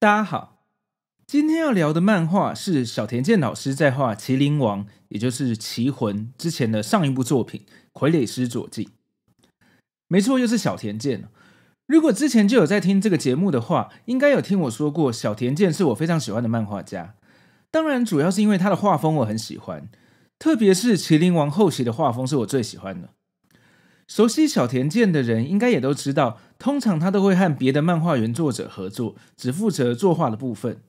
大家好，今天要聊的漫画是小田健老师在画《麒麟王》，也就是《奇魂》之前的上一部作品《傀儡师左近》。没错，又是小田健。如果之前就有在听这个节目的话，应该有听我说过，小田健是我非常喜欢的漫画家。当然，主要是因为他的画风我很喜欢，特别是《麒麟王》后期的画风是我最喜欢的。熟悉小田健的人应该也都知道。通常他都会和别的漫画原作者合作，只负责作画的部分。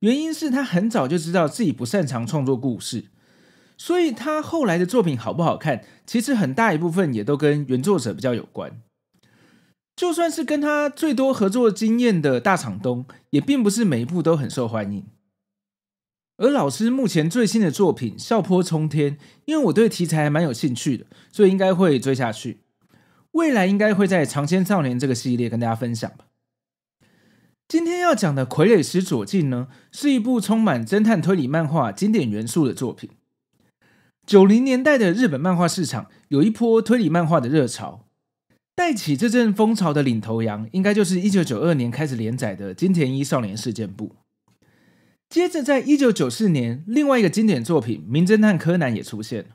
原因是他很早就知道自己不擅长创作故事，所以他后来的作品好不好看，其实很大一部分也都跟原作者比较有关。就算是跟他最多合作经验的大厂东，也并不是每一部都很受欢迎。而老师目前最新的作品《笑坡冲天》，因为我对题材蛮有兴趣的，所以应该会追下去。未来应该会在《长千少年》这个系列跟大家分享吧。今天要讲的《傀儡师左近》呢，是一部充满侦探推理漫画经典元素的作品。九零年代的日本漫画市场有一波推理漫画的热潮，带起这阵风潮的领头羊，应该就是一九九二年开始连载的《金田一少年事件簿》。接着，在一九九四年，另外一个经典作品《名侦探柯南》也出现了。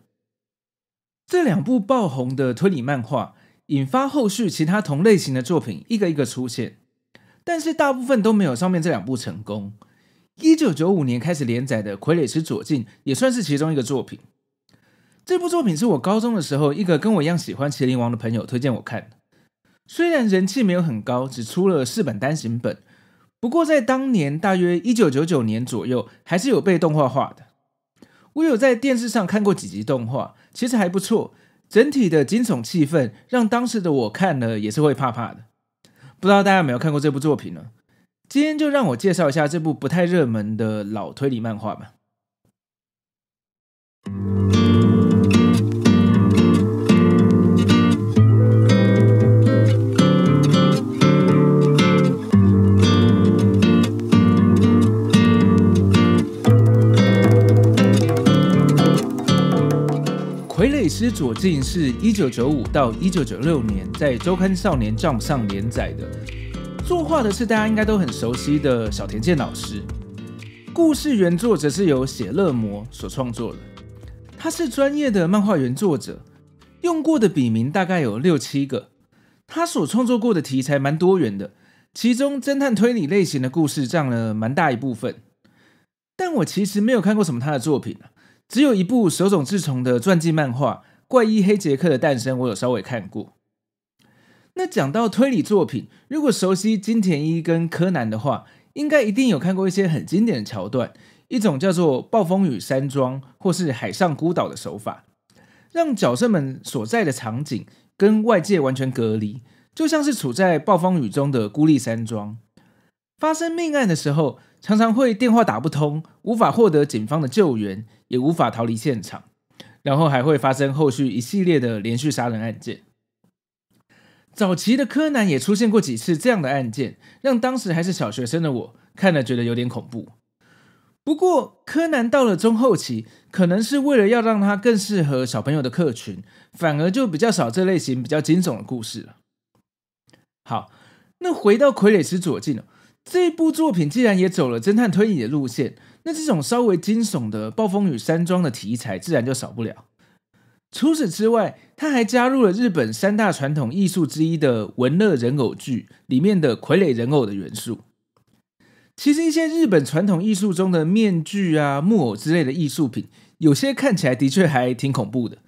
这两部爆红的推理漫画。引发后续其他同类型的作品一个一个出现，但是大部分都没有上面这两部成功。一九九五年开始连载的《傀儡师左近》也算是其中一个作品。这部作品是我高中的时候一个跟我一样喜欢《麒麟王》的朋友推荐我看的。虽然人气没有很高，只出了四本单行本，不过在当年大约一九九九年左右还是有被动画化的。我有在电视上看过几集动画，其实还不错。整体的惊悚气氛，让当时的我看了也是会怕怕的。不知道大家有没有看过这部作品呢？今天就让我介绍一下这部不太热门的老推理漫画吧。《尸左进》是一九九五到一九九六年在周刊少年 Jump 上连载的。作画的是大家应该都很熟悉的小田健老师。故事原作则是由写乐魔所创作的。他是专业的漫画原作者，用过的笔名大概有六七个。他所创作过的题材蛮多元的，其中侦探推理类型的故事占了蛮大一部分。但我其实没有看过什么他的作品只有一部手冢治虫的传记漫画《怪医黑杰克》的诞生，我有稍微看过。那讲到推理作品，如果熟悉金田一跟柯南的话，应该一定有看过一些很经典的桥段，一种叫做暴风雨山庄或是海上孤岛的手法，让角色们所在的场景跟外界完全隔离，就像是处在暴风雨中的孤立山庄。发生命案的时候，常常会电话打不通，无法获得警方的救援，也无法逃离现场，然后还会发生后续一系列的连续杀人案件。早期的柯南也出现过几次这样的案件，让当时还是小学生的我看了觉得有点恐怖。不过柯南到了中后期，可能是为了要让他更适合小朋友的客群，反而就比较少这类型比较惊悚的故事了。好，那回到傀儡师左近了，这一部作品既然也走了侦探推理的路线，那这种稍微惊悚的暴风雨山庄的题材自然就少不了。除此之外，他还加入了日本三大传统艺术之一的文乐人偶剧里面的傀儡人偶的元素。其实一些日本传统艺术中的面具啊、木偶之类的艺术品，有些看起来的确还挺恐怖的。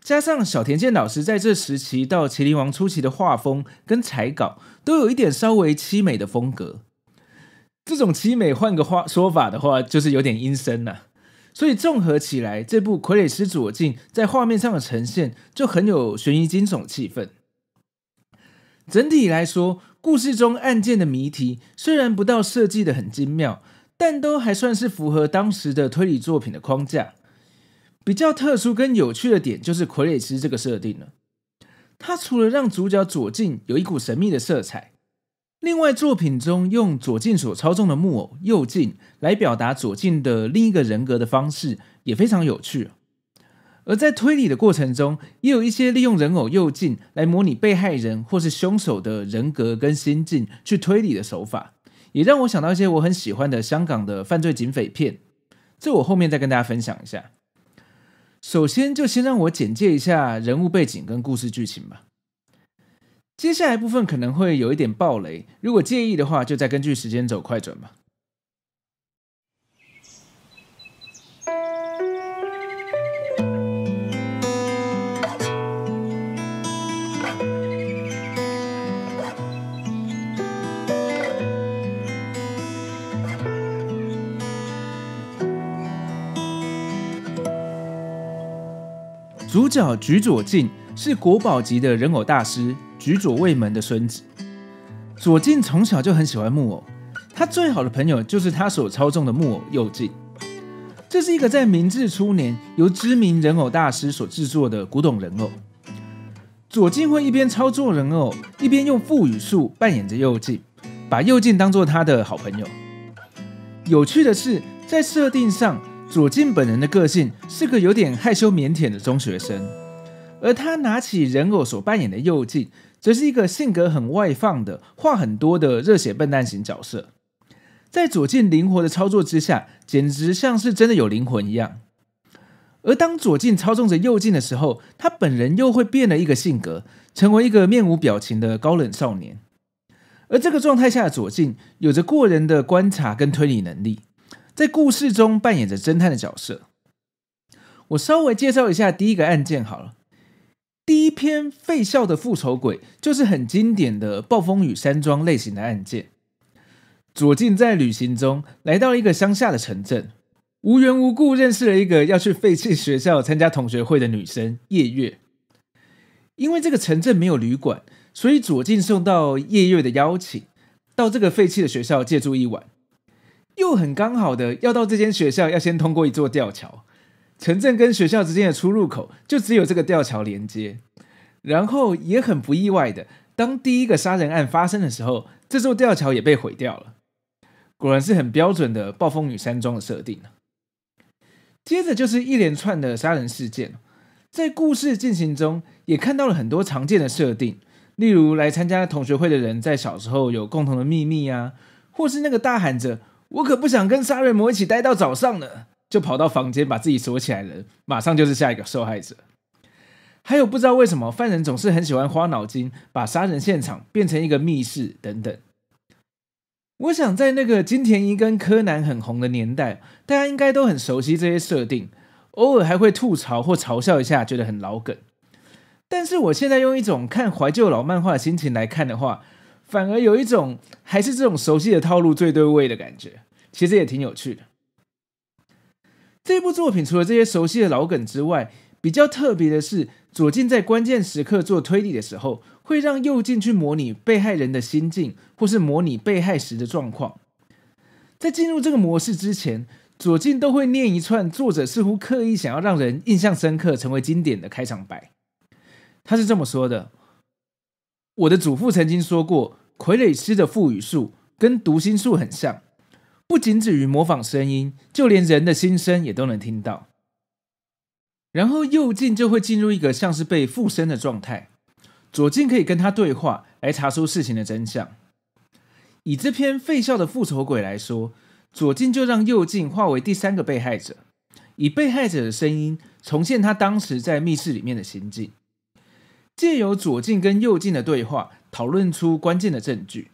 加上小田健老师在这时期到麒麟王初期的画风跟彩稿，都有一点稍微凄美的风格。这种凄美，换个话说法的话，就是有点阴森呐。所以综合起来，这部《傀儡师左近》在画面上的呈现，就很有悬疑惊悚气氛。整体来说，故事中案件的谜题虽然不到设计的很精妙，但都还算是符合当时的推理作品的框架。比较特殊跟有趣的点，就是傀儡师这个设定呢。它除了让主角左近有一股神秘的色彩。另外，作品中用左镜所操纵的木偶右镜来表达左镜的另一个人格的方式也非常有趣。而在推理的过程中，也有一些利用人偶右镜来模拟被害人或是凶手的人格跟心境去推理的手法，也让我想到一些我很喜欢的香港的犯罪警匪片，这我后面再跟大家分享一下。首先，就先让我简介一下人物背景跟故事剧情吧。接下来部分可能会有一点暴雷，如果介意的话，就再根据时间走快转吧。主角菊左近是国宝级的人偶大师。居左卫门的孙子左近从小就很喜欢木偶，他最好的朋友就是他所操纵的木偶右近。这是一个在明治初年由知名人偶大师所制作的古董人偶。左近会一边操作人偶，一边用副语术扮演着右近，把右近当做他的好朋友。有趣的是，在设定上，左近本人的个性是个有点害羞腼腆的中学生，而他拿起人偶所扮演的右近，则是一个性格很外放的、话很多的热血笨蛋型角色，在左近灵活的操作之下，简直像是真的有灵魂一样。而当左近操纵着右近的时候，他本人又会变了一个性格，成为一个面无表情的高冷少年。而这个状态下的左近，有着过人的观察跟推理能力，在故事中扮演着侦探的角色。我稍微介绍一下第一个案件好了。一篇废校的复仇鬼，就是很经典的暴风雨山庄类型的案件。左近在旅行中来到了一个乡下的城镇，无缘无故认识了一个要去废弃学校参加同学会的女生夜月。因为这个城镇没有旅馆，所以左近受到夜月的邀请，到这个废弃的学校借住一晚。又很刚好的要到这间学校，要先通过一座吊桥。城镇跟学校之间的出入口，就只有这个吊桥连接。然后也很不意外的，当第一个杀人案发生的时候，这座吊桥也被毁掉了。果然是很标准的《暴风雨山庄》的设定接着就是一连串的杀人事件，在故事进行中也看到了很多常见的设定，例如来参加同学会的人在小时候有共同的秘密啊，或是那个大喊着“我可不想跟杀人魔一起待到早上”的，就跑到房间把自己锁起来的马上就是下一个受害者。还有不知道为什么犯人总是很喜欢花脑筋，把杀人现场变成一个密室等等。我想在那个金田一跟柯南很红的年代，大家应该都很熟悉这些设定，偶尔还会吐槽或嘲笑一下，觉得很老梗。但是我现在用一种看怀旧老漫画的心情来看的话，反而有一种还是这种熟悉的套路最对味的感觉，其实也挺有趣的。这部作品除了这些熟悉的老梗之外，比较特别的是，左近在关键时刻做推理的时候，会让右近去模拟被害人的心境，或是模拟被害时的状况。在进入这个模式之前，左近都会念一串作者似乎刻意想要让人印象深刻、成为经典的开场白。他是这么说的：“我的祖父曾经说过，傀儡师的赋予术跟读心术很像，不仅止于模仿声音，就连人的心声也都能听到。”然后右镜就会进入一个像是被附身的状态，左镜可以跟他对话来查出事情的真相。以这篇废校的复仇鬼来说，左镜就让右镜化为第三个被害者，以被害者的声音重现他当时在密室里面的心境，借由左镜跟右镜的对话，讨论出关键的证据。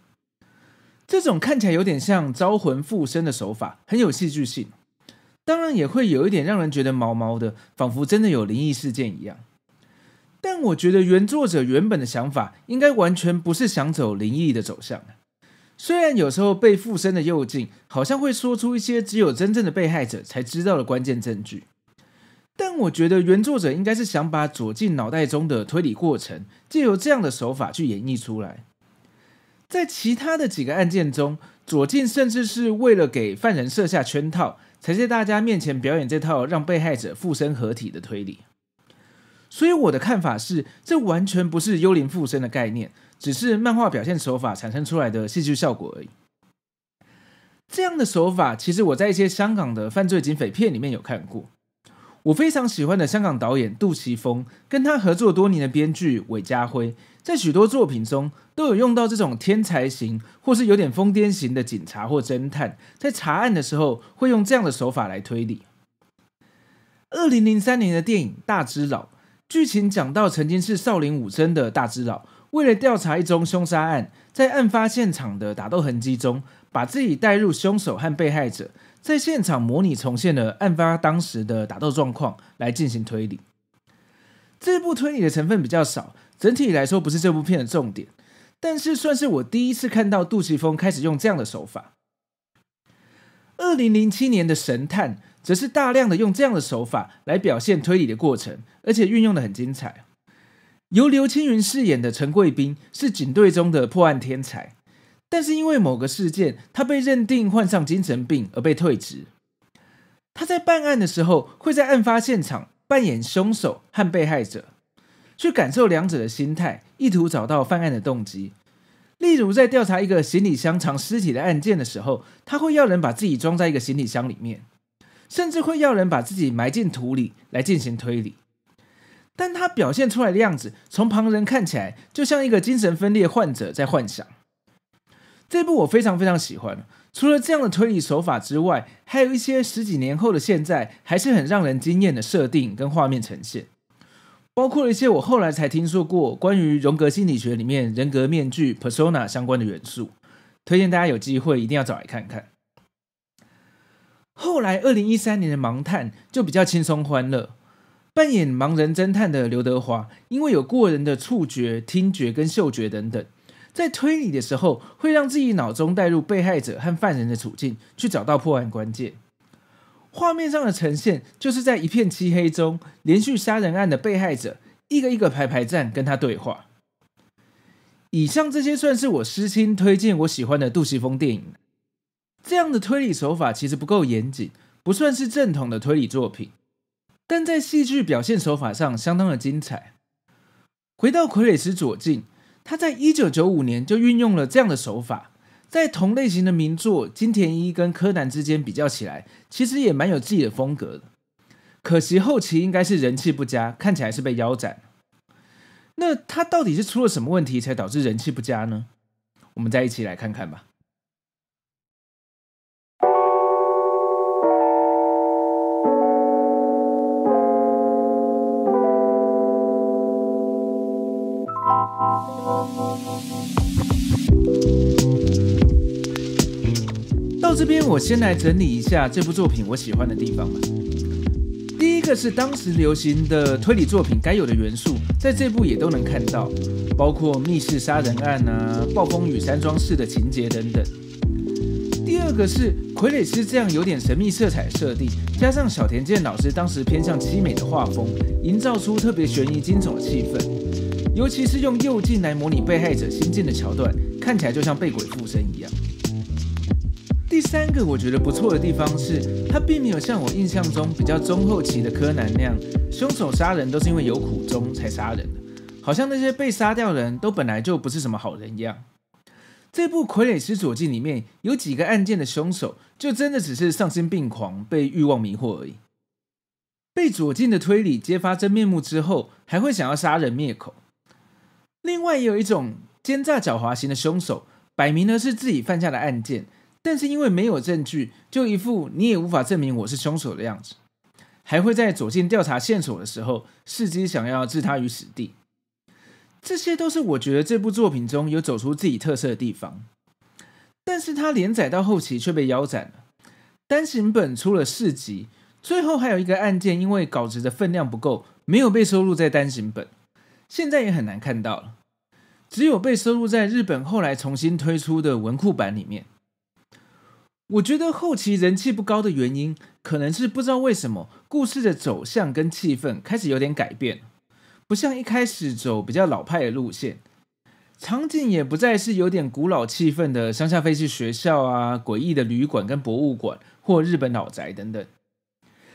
这种看起来有点像招魂附身的手法，很有戏剧性。当然也会有一点让人觉得毛毛的，仿佛真的有灵异事件一样。但我觉得原作者原本的想法，应该完全不是想走灵异的走向。虽然有时候被附身的右镜好像会说出一些只有真正的被害者才知道的关键证据，但我觉得原作者应该是想把左进脑袋中的推理过程，借由这样的手法去演绎出来。在其他的几个案件中，左进甚至是为了给犯人设下圈套。才在大家面前表演这套让被害者附身合体的推理，所以我的看法是，这完全不是幽灵附身的概念，只是漫画表现手法产生出来的戏剧效果而已。这样的手法，其实我在一些香港的犯罪警匪片里面有看过。我非常喜欢的香港导演杜琪峰，跟他合作多年的编剧韦家辉，在许多作品中都有用到这种天才型或是有点疯癫型的警察或侦探，在查案的时候会用这样的手法来推理。二零零三年的电影《大只佬》，剧情讲到曾经是少林武僧的大只佬，为了调查一宗凶杀案，在案发现场的打斗痕迹中。把自己带入凶手和被害者，在现场模拟重现了案发当时的打斗状况来进行推理。这部推理的成分比较少，整体来说不是这部片的重点，但是算是我第一次看到杜琪峰开始用这样的手法。二零零七年的《神探》则是大量的用这样的手法来表现推理的过程，而且运用的很精彩。由刘青云饰演的陈贵斌是警队中的破案天才。但是因为某个事件，他被认定患上精神病而被退职。他在办案的时候，会在案发现场扮演凶手和被害者，去感受两者的心态，意图找到犯案的动机。例如，在调查一个行李箱藏尸体的案件的时候，他会要人把自己装在一个行李箱里面，甚至会要人把自己埋进土里来进行推理。但他表现出来的样子，从旁人看起来，就像一个精神分裂患者在幻想。这部我非常非常喜欢除了这样的推理手法之外，还有一些十几年后的现在还是很让人惊艳的设定跟画面呈现，包括了一些我后来才听说过关于荣格心理学里面人格面具 （persona） 相关的元素。推荐大家有机会一定要找来看看。后来，二零一三年的《盲探》就比较轻松欢乐。扮演盲人侦探的刘德华，因为有过人的触觉、听觉跟嗅觉等等。在推理的时候，会让自己脑中带入被害者和犯人的处境，去找到破案关键。画面上的呈现，就是在一片漆黑中，连续杀人案的被害者一个一个排排站，跟他对话。以上这些算是我私心推荐我喜欢的杜琪峰电影。这样的推理手法其实不够严谨，不算是正统的推理作品，但在戏剧表现手法上相当的精彩。回到傀儡师左镜。他在一九九五年就运用了这样的手法，在同类型的名作金田一跟柯南之间比较起来，其实也蛮有自己的风格的。可惜后期应该是人气不佳，看起来是被腰斩。那他到底是出了什么问题才导致人气不佳呢？我们再一起来看看吧。到这边，我先来整理一下这部作品我喜欢的地方吧。第一个是当时流行的推理作品该有的元素，在这部也都能看到，包括密室杀人案啊、暴风雨山庄式的情节等等。第二个是傀儡师这样有点神秘色彩的设定，加上小田健老师当时偏向凄美的画风，营造出特别悬疑惊悚的气氛。尤其是用右镜来模拟被害者心境的桥段，看起来就像被鬼附身一样。第三个我觉得不错的地方是，他并没有像我印象中比较中后期的柯南那样，凶手杀人都是因为有苦衷才杀人的，好像那些被杀掉人都本来就不是什么好人一样。这部《傀儡师左近》里面有几个案件的凶手，就真的只是丧心病狂、被欲望迷惑而已。被左近的推理揭发真面目之后，还会想要杀人灭口。另外，也有一种奸诈狡猾型的凶手，摆明了是自己犯下的案件。但是因为没有证据，就一副你也无法证明我是凶手的样子，还会在走近调查线索的时候伺机想要置他于死地。这些都是我觉得这部作品中有走出自己特色的地方。但是它连载到后期却被腰斩了，单行本出了四集，最后还有一个案件因为稿子的分量不够，没有被收录在单行本，现在也很难看到了，只有被收录在日本后来重新推出的文库版里面。我觉得后期人气不高的原因，可能是不知道为什么故事的走向跟气氛开始有点改变，不像一开始走比较老派的路线，场景也不再是有点古老气氛的乡下废弃学校啊、诡异的旅馆跟博物馆或日本老宅等等。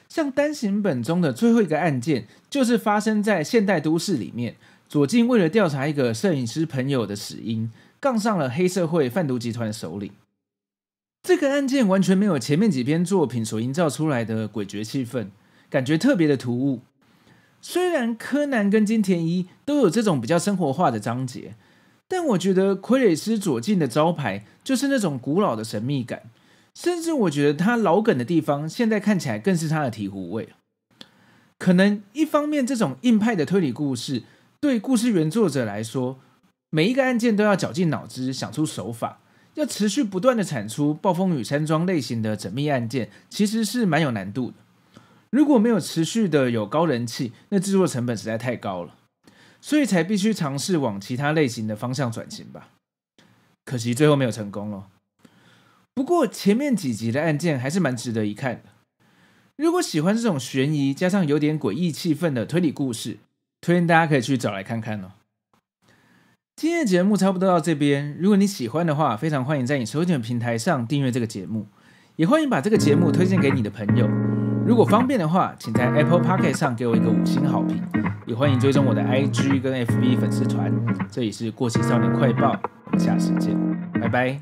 像单行本中的最后一个案件，就是发生在现代都市里面，左近为了调查一个摄影师朋友的死因，杠上了黑社会贩毒集团的首领。这个案件完全没有前面几篇作品所营造出来的诡谲气氛，感觉特别的突兀。虽然柯南跟金田一都有这种比较生活化的章节，但我觉得傀儡师左近的招牌就是那种古老的神秘感，甚至我觉得他老梗的地方，现在看起来更是他的醍醐味。可能一方面，这种硬派的推理故事对故事原作者来说，每一个案件都要绞尽脑汁想出手法。要持续不断的产出暴风雨山庄类型的缜密案件，其实是蛮有难度的。如果没有持续的有高人气，那制作成本实在太高了，所以才必须尝试往其他类型的方向转型吧。可惜最后没有成功哦。不过前面几集的案件还是蛮值得一看的。如果喜欢这种悬疑加上有点诡异气氛的推理故事，推荐大家可以去找来看看哦。今天的节目差不多到这边。如果你喜欢的话，非常欢迎在你所听的平台上订阅这个节目，也欢迎把这个节目推荐给你的朋友。如果方便的话，请在 Apple p o c a s t 上给我一个五星好评。也欢迎追踪我的 IG 跟 FB 粉丝团。这里是过期少年快报，我们下次见，拜拜。